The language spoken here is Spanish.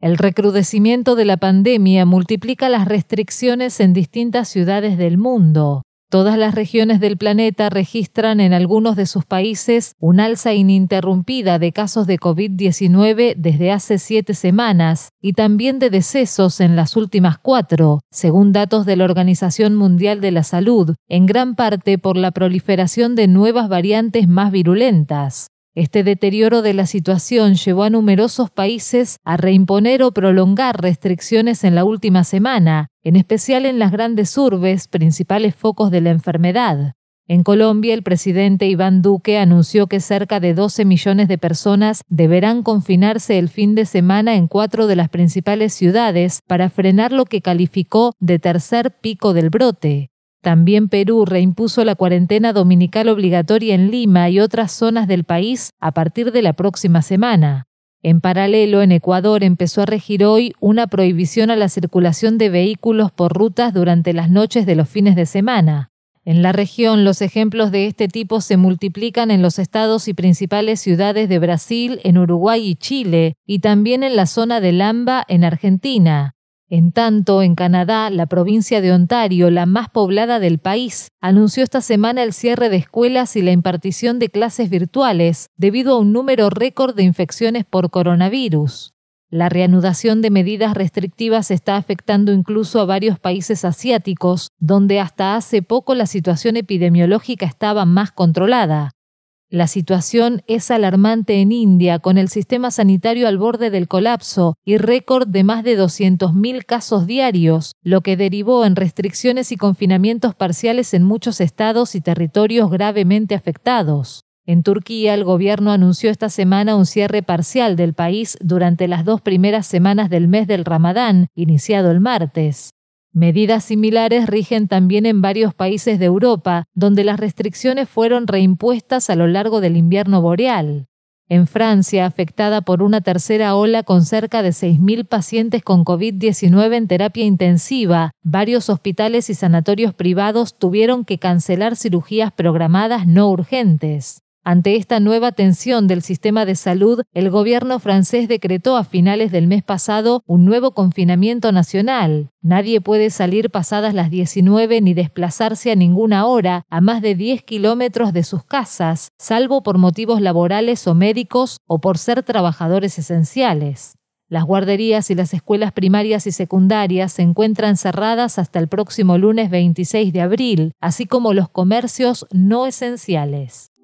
El recrudecimiento de la pandemia multiplica las restricciones en distintas ciudades del mundo. Todas las regiones del planeta registran en algunos de sus países un alza ininterrumpida de casos de COVID-19 desde hace siete semanas y también de decesos en las últimas cuatro, según datos de la Organización Mundial de la Salud, en gran parte por la proliferación de nuevas variantes más virulentas. Este deterioro de la situación llevó a numerosos países a reimponer o prolongar restricciones en la última semana, en especial en las grandes urbes, principales focos de la enfermedad. En Colombia, el presidente Iván Duque anunció que cerca de 12 millones de personas deberán confinarse el fin de semana en cuatro de las principales ciudades para frenar lo que calificó de tercer pico del brote. También Perú reimpuso la cuarentena dominical obligatoria en Lima y otras zonas del país a partir de la próxima semana. En paralelo, en Ecuador empezó a regir hoy una prohibición a la circulación de vehículos por rutas durante las noches de los fines de semana. En la región, los ejemplos de este tipo se multiplican en los estados y principales ciudades de Brasil, en Uruguay y Chile, y también en la zona de Lamba, en Argentina. En tanto, en Canadá, la provincia de Ontario, la más poblada del país, anunció esta semana el cierre de escuelas y la impartición de clases virtuales debido a un número récord de infecciones por coronavirus. La reanudación de medidas restrictivas está afectando incluso a varios países asiáticos, donde hasta hace poco la situación epidemiológica estaba más controlada. La situación es alarmante en India, con el sistema sanitario al borde del colapso y récord de más de 200.000 casos diarios, lo que derivó en restricciones y confinamientos parciales en muchos estados y territorios gravemente afectados. En Turquía, el gobierno anunció esta semana un cierre parcial del país durante las dos primeras semanas del mes del Ramadán, iniciado el martes. Medidas similares rigen también en varios países de Europa, donde las restricciones fueron reimpuestas a lo largo del invierno boreal. En Francia, afectada por una tercera ola con cerca de 6.000 pacientes con COVID-19 en terapia intensiva, varios hospitales y sanatorios privados tuvieron que cancelar cirugías programadas no urgentes. Ante esta nueva tensión del sistema de salud, el gobierno francés decretó a finales del mes pasado un nuevo confinamiento nacional. Nadie puede salir pasadas las 19 ni desplazarse a ninguna hora a más de 10 kilómetros de sus casas, salvo por motivos laborales o médicos o por ser trabajadores esenciales. Las guarderías y las escuelas primarias y secundarias se encuentran cerradas hasta el próximo lunes 26 de abril, así como los comercios no esenciales.